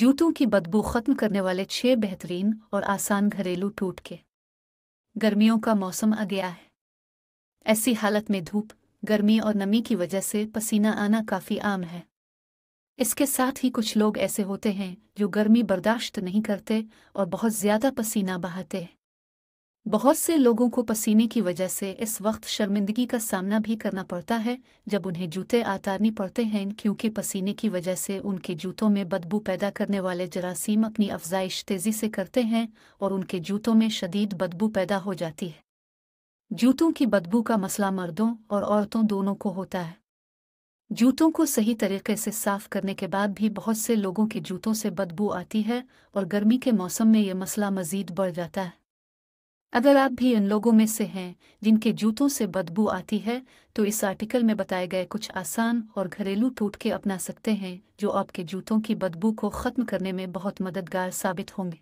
जूतों की बदबू खत्म करने वाले छह बेहतरीन और आसान घरेलू टूटके गर्मियों का मौसम आ गया है ऐसी हालत में धूप गर्मी और नमी की वजह से पसीना आना काफ़ी आम है इसके साथ ही कुछ लोग ऐसे होते हैं जो गर्मी बर्दाश्त नहीं करते और बहुत ज़्यादा पसीना बहाते हैं बहुत से लोगों को पसीने की वजह से इस वक्त शर्मिंदगी का सामना भी करना पड़ता है जब उन्हें जूते आतारनी पड़ते हैं क्योंकि पसीने की वजह से उनके जूतों में बदबू पैदा करने वाले जरासीम अपनी अफजाइश तेज़ी से करते हैं और उनके जूतों में शदीद बदबू पैदा हो जाती है जूतों की बदबू का मसला मर्दों और औरतों दोनों को होता है जूतों को सही तरीके से साफ करने के बाद भी बहुत से लोगों के जूतों से बदबू आती है और गर्मी के मौसम में ये मसला मज़ीद बढ़ जाता है अगर आप भी इन लोगों में से हैं जिनके जूतों से बदबू आती है तो इस आर्टिकल में बताए गए कुछ आसान और घरेलू टूटके अपना सकते हैं जो आपके जूतों की बदबू को ख़त्म करने में बहुत मददगार साबित होंगे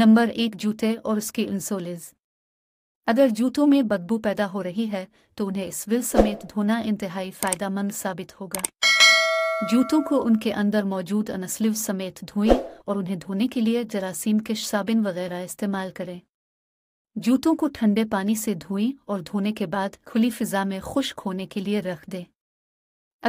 नंबर एक जूते और उसके इंसोलिज अगर जूतों में बदबू पैदा हो रही है तो उन्हें विल समेत धोना इंतहाई फायदा साबित होगा जूतों को उनके अंदर मौजूद अनस्लिव समेत धोएं और उन्हें धोने के लिए जरासीम के साबिन वगैरह इस्तेमाल करें जूतों को ठंडे पानी से धोएं और धोने के बाद खुली फिजा में खुश्क होने के लिए रख दें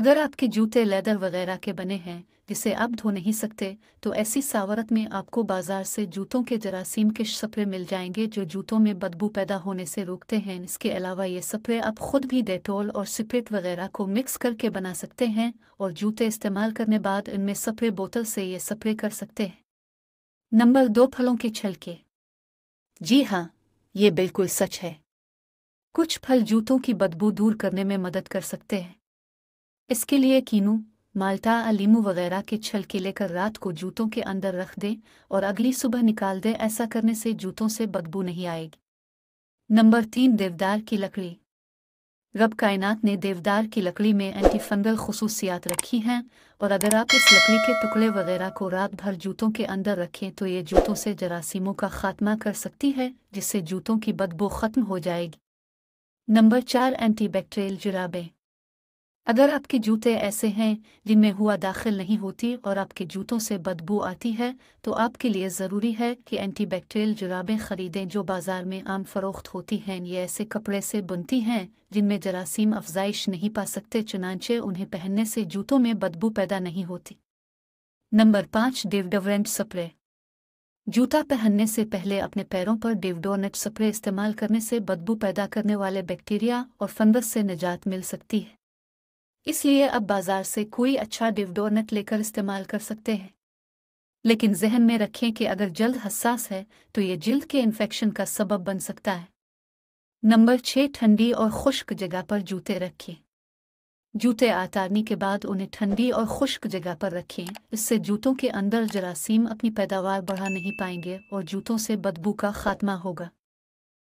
अगर आपके जूते लेदर वगैरह के बने हैं जिसे आप धो नहीं सकते तो ऐसी सावरत में आपको बाजार से जूतों के जरासीम के सप्रे मिल जाएंगे जो जूतों में बदबू पैदा होने से रोकते हैं इसके अलावा ये सप्रे आप खुद भी डेटोल और सिपरेट वगैरह को मिक्स करके बना सकते हैं और जूते इस्तेमाल करने बाद इनमें सप्रे बोतल से ये सप्रे कर सकते हैं नंबर दो फलों के छलके जी हाँ ये बिल्कुल सच है कुछ फल जूतों की बदबू दूर करने में मदद कर सकते हैं इसके लिए कीनू माल्टा अलीमू वगैरह के के लेकर रात को जूतों के अंदर रख दें और अगली सुबह निकाल दें ऐसा करने से जूतों से बदबू नहीं आएगी नंबर तीन देवदार की लकड़ी रब कायनात ने देवदार की लकड़ी में एंटी फंगल खसूसियात रखी हैं और अगर आप इस लकड़ी के टुकड़े वगैरह को रात भर जूतों के अंदर रखें तो ये जूतों से जरासीमों का खात्मा कर सकती है जिससे जूतों की बदबू खत्म हो जाएगी नंबर चार एंटी बैक्टेरियल जुराबें अगर आपके जूते ऐसे हैं जिनमें हुआ दाखिल नहीं होती और आपके जूतों से बदबू आती है तो आपके लिए ज़रूरी है कि एंटीबैक्टीरियल जुराबें खरीदें जो बाज़ार में आम फरोख्त होती हैं ये ऐसे कपड़े से बुनती हैं जिनमें जरासीम अफजाइश नहीं पा सकते चुनाचे उन्हें पहनने से जूतों में बदबू पैदा नहीं होती नंबर पाँच डेवडोरेंट स्प्रे जूता पहनने से पहले अपने पैरों पर डिवडोनट स्प्रे इस्तेमाल करने से बदबू पैदा करने वाले बैक्टीरिया और फंगस से निजात मिल सकती है इसलिए अब बाजार से कोई अच्छा डिवडोनट लेकर इस्तेमाल कर सकते हैं लेकिन जहन में रखें कि अगर जल्द हसास है तो ये जल्द के इन्फेक्शन का सबब बन सकता है नंबर छः ठंडी और खुश्क जगह पर जूते रखें जूते आतारने के बाद उन्हें ठंडी और खुश्क जगह पर रखें इससे जूतों के अंदर जरासीम अपनी पैदावार बढ़ा नहीं पाएंगे और जूतों से बदबू का खात्मा होगा